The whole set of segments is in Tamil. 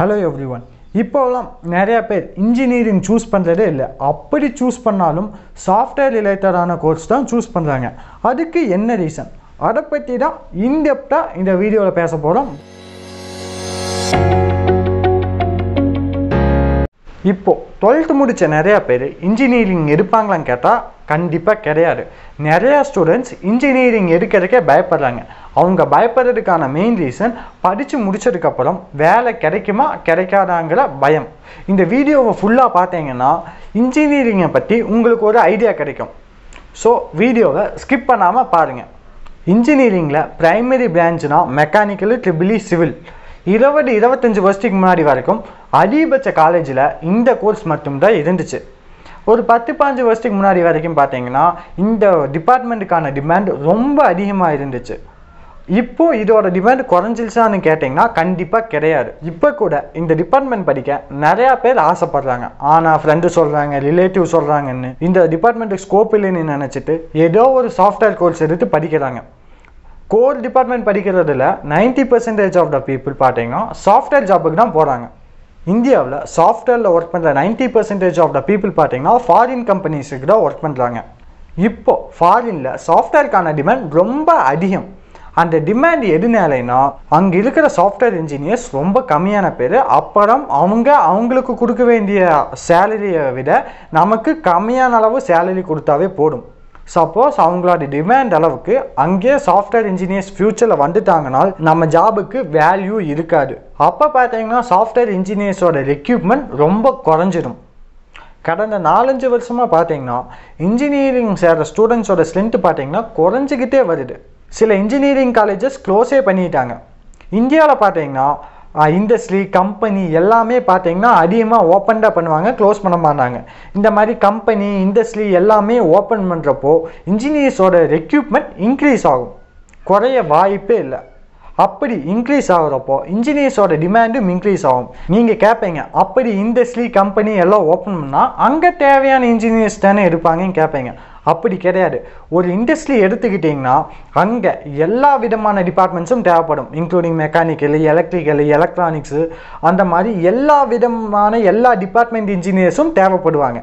ஹலோ எவ்ரி ஒன் இப்போலாம் நிறையா பேர் இன்ஜினியரிங் சூஸ் பண்ணுறதே இல்லை அப்படி சூஸ் பண்ணாலும் சாஃப்ட்வேர் ரிலேட்டடான கோர்ஸ் தான் சூஸ் பண்ணுறாங்க அதுக்கு என்ன ரீசன் அதை பற்றி தான் இன்டெப்டாக இந்த வீடியோவில் பேச போகிறோம் இப்போது டுவெல்த்து முடித்த நிறையா பேர் இன்ஜினியரிங் எடுப்பாங்களான்னு கேட்டால் கண்டிப்பாக கிடையாது நிறையா ஸ்டூடெண்ட்ஸ் இன்ஜினியரிங் எடுக்கிறதுக்கே பயப்படுறாங்க அவங்க பயப்படுறதுக்கான மெயின் ரீசன் படித்து முடிச்சதுக்கப்புறம் வேலை கிடைக்குமா கிடைக்காதாங்கிற பயம் இந்த வீடியோவை ஃபுல்லாக பார்த்தீங்கன்னா இன்ஜினியரிங்கை பற்றி உங்களுக்கு ஒரு ஐடியா கிடைக்கும் ஸோ வீடியோவை ஸ்கிப் பண்ணாமல் பாருங்கள் இன்ஜினியரிங்கில் ப்ரைமரி பிரான்ச்சுனா மெக்கானிக்கல் ட்ரிபிளி சிவில் இருபது இருபத்தஞ்சி வருஷத்துக்கு முன்னாடி வரைக்கும் அதிகபட்ச காலேஜில் இந்த கோர்ஸ் மட்டும்தான் இருந்துச்சு ஒரு பத்து பாஞ்சு வருஷத்துக்கு முன்னாடி வரைக்கும் பார்த்தீங்கன்னா இந்த டிபார்ட்மெண்ட்டுக்கான டிமாண்ட் ரொம்ப அதிகமாக இருந்துச்சு இப்போது இதோட டிமாண்ட் குறைஞ்சிருச்சான்னு கேட்டிங்கன்னா கண்டிப்பாக கிடையாது இப்போ கூட இந்த டிபார்ட்மெண்ட் படிக்க நிறையா பேர் ஆசைப்படுறாங்க ஆனால் ஃப்ரெண்டு சொல்கிறாங்க ரிலேட்டிவ் சொல்கிறாங்கன்னு இந்த டிபார்ட்மெண்ட்டுக்கு ஸ்கோப் இல்லைன்னு நினச்சிட்டு ஏதோ ஒரு சாஃப்ட்வேர் கோர்ஸ் எடுத்து படிக்கிறாங்க கோர் டிபார்ட்மெண்ட் படிக்கிறதுல ninety percentage of the people பார்த்தீங்கன்னா சாஃப்ட்வேர் ஜாபுக்கு தான் போகிறாங்க இந்தியாவில் சாஃப்ட்வேரில் ஒர்க் பண்ணுற ninety percentage of the people பார்த்தீங்கன்னா ஃபாரின் கம்பெனிஸுக்கு தான் ஒர்க் பண்ணுறாங்க இப்போது ஃபாரினில் சாஃப்ட்வேருக்கான டிமாண்ட் ரொம்ப அதிகம் அந்த டிமாண்ட் எதுனாலைனா அங்கே இருக்கிற சாஃப்ட்வேர் இன்ஜினியர்ஸ் ரொம்ப கம்மியான பேர் அப்புறம் அவங்க அவங்களுக்கு கொடுக்க வேண்டிய சேலரியை விட நமக்கு கம்மியான அளவு சேலரி கொடுத்தாவே போடும் சப்போஸ் அவங்களோட டிமாண்ட் அளவுக்கு அங்கே சாஃப்ட்வேர் இன்ஜினியர்ஸ் ஃப்யூச்சரில் வந்துட்டாங்கன்னா நம்ம ஜாபுக்கு வேல்யூ இருக்காது அப்போ பார்த்தீங்கன்னா சாஃப்ட்வேர் இன்ஜினியர்ஸோட ரெக்யூப்மெண்ட் ரொம்ப குறைஞ்சிடும் கடந்த நாலஞ்சு வருஷமாக பார்த்தீங்கன்னா இன்ஜினியரிங் சேர்கிற ஸ்டூடெண்ட்ஸோட ஸ்ட்ரென்த் பார்த்தீங்கன்னா குறைஞ்சிக்கிட்டே வருது சில இன்ஜினியரிங் காலேஜஸ் க்ளோஸே பண்ணிட்டாங்க இந்தியாவில் பார்த்தீங்கன்னா இண்டஸ்ட்ரி கம்பெனி எல்லாமே பார்த்தீங்கன்னா அதிகமாக ஓப்பன்டாக பண்ணுவாங்க க்ளோஸ் பண்ண மாட்டாங்க இந்த மாதிரி கம்பெனி இண்டஸ்ட்ரி எல்லாமே ஓப்பன் பண்ணுறப்போ இன்ஜினியர்ஸோட ரெக்யூப்மெண்ட் இன்க்ரீஸ் ஆகும் குறைய வாய்ப்பே இல்லை அப்படி இன்க்ரீஸ் ஆகிறப்போ இன்ஜினியர்ஸோட டிமாண்டும் இன்க்ரீஸ் ஆகும் நீங்கள் கேட்பீங்க அப்படி இண்டஸ்ட்ரி கம்பெனி எல்லாம் ஓப்பன் பண்ணால் அங்கே தேவையான இன்ஜினியர்ஸ் தானே எடுப்பாங்கன்னு கேட்பீங்க அப்படி கிடையாது ஒரு இண்டஸ்ட்ரி எடுத்துக்கிட்டிங்கன்னா அங்கே எல்லா விதமான டிபார்ட்மெண்ட்ஸும் தேவைப்படும் இன்க்ளூடிங் மெக்கானிக்கல் எலக்ட்ரிக்கல் எலக்ட்ரானிக்ஸு அந்த மாதிரி எல்லா விதமான எல்லா டிபார்ட்மெண்ட் இன்ஜினியர்ஸும் தேவைப்படுவாங்க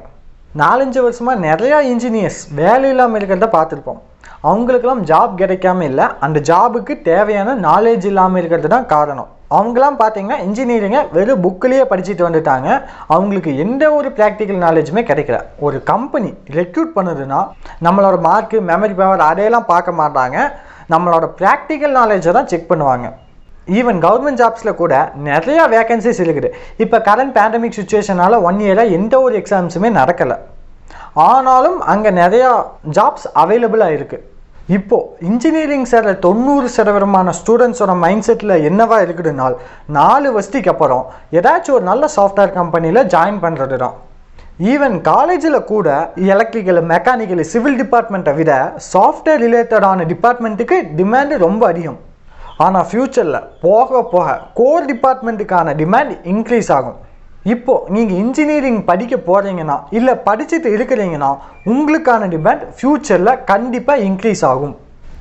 நாலஞ்சு வருஷமாக நிறையா இன்ஜினியர்ஸ் வேலை இல்லாமல் இருக்கிறத பார்த்துருப்போம் அவங்களுக்கெல்லாம் ஜாப் கிடைக்காம இல்லை அந்த ஜாபுக்கு தேவையான நாலேஜ் இல்லாமல் இருக்கிறது தான் காரணம் அவங்களாம் பார்த்தீங்கன்னா இன்ஜினியரிங்கை வெறும் புக்கிலேயே படிச்சுட்டு வந்துட்டாங்க அவங்களுக்கு எந்த ஒரு ப்ராக்டிக்கல் நாலேஜுமே கிடைக்கல ஒரு கம்பெனி ரெக்ரூட் பண்ணுதுன்னா நம்மளோட மார்க்கு மெமரி பவர் அதையெல்லாம் பார்க்க மாட்டாங்க நம்மளோட ப்ராக்டிக்கல் நாலேஜை தான் செக் பண்ணுவாங்க ஈவன் கவர்மெண்ட் ஜாப்ஸில் கூட நிறையா வேகன்சிஸ் இருக்குது இப்போ கரண்ட் பேண்டமிக் சுச்சுவேஷனால் ஒன் இயரில் எந்த ஒரு எக்ஸாம்ஸுமே நடக்கலை ஆனாலும் அங்கே நிறையா ஜாப்ஸ் அவைலபிளாக இருக்குது இப்போது இன்ஜினியரிங் சேர தொண்ணூறு சதவீதமான ஸ்டூடெண்ட்ஸோட மைண்ட் செட்டில் என்னவா இருக்குதுனால் நாலு வருஷத்துக்கு அப்புறம் ஏதாச்சும் ஒரு நல்ல சாஃப்ட்வேர் கம்பெனியில் ஜாயின் பண்ணுறது தான் ஈவன் காலேஜில் கூட எலக்ட்ரிக்கல் மெக்கானிக்கல் சிவில் டிபார்ட்மெண்ட்டை விட சாஃப்ட்வேர் ரிலேட்டடான டிபார்ட்மெண்ட்டுக்கு டிமாண்டு ரொம்ப அதிகம் ஆனால் ஃப்யூச்சரில் போக போக கோர் டிபார்ட்மெண்ட்டுக்கான டிமாண்ட் இன்க்ரீஸ் ஆகும் இப்போது நீங்கள் இன்ஜினியரிங் படிக்க போகிறீங்கன்னா இல்லை படிச்சுட்டு இருக்கிறீங்கன்னா உங்களுக்கான டிமாண்ட் ஃப்யூச்சரில் கண்டிப்பாக இன்க்ரீஸ் ஆகும்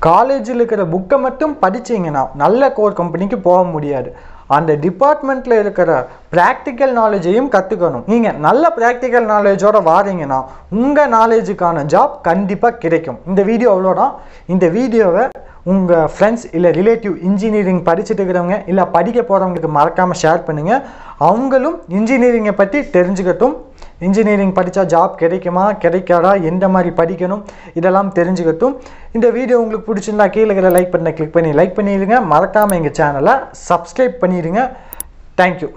காலேஜில் இருக்கிற புக்கை மட்டும் படித்தீங்கன்னா நல்ல கோர் கம்பெனிக்கு போக முடியாது அந்த டிபார்ட்மெண்ட்டில் இருக்கிற ப்ராக்டிக்கல் நாலேஜையும் கற்றுக்கணும் நீங்கள் நல்ல ப்ராக்டிக்கல் நாலேஜோடு வாரீங்கன்னா உங்கள் நாலேஜுக்கான ஜாப் கண்டிப்பாக கிடைக்கும் இந்த வீடியோ அவ்வளோதான் இந்த வீடியோவை உங்கள் ஃப்ரெண்ட்ஸ் இல்லை ரிலேட்டிவ் இன்ஜினியரிங் படிச்சுட்டு இருக்கிறவங்க இல்லை படிக்க போகிறவங்களுக்கு மறக்காமல் ஷேர் பண்ணுங்கள் அவங்களும் இன்ஜினியரிங்கை பற்றி தெரிஞ்சுக்கட்டும் இன்ஜினியரிங் படித்தா ஜாப் கிடைக்குமா கிடைக்காதா எந்த மாதிரி படிக்கணும் இதெல்லாம் தெரிஞ்சுக்கட்டும் இந்த வீடியோ உங்களுக்கு பிடிச்சிருந்தா கீழே இருக்கிற லைக் பண்ண கிளிக் பண்ணி லைக் பண்ணிடுங்க மறக்காமல் எங்கள் சேனலை சப்ஸ்கிரைப் பண்ணிடுங்க தேங்க்யூ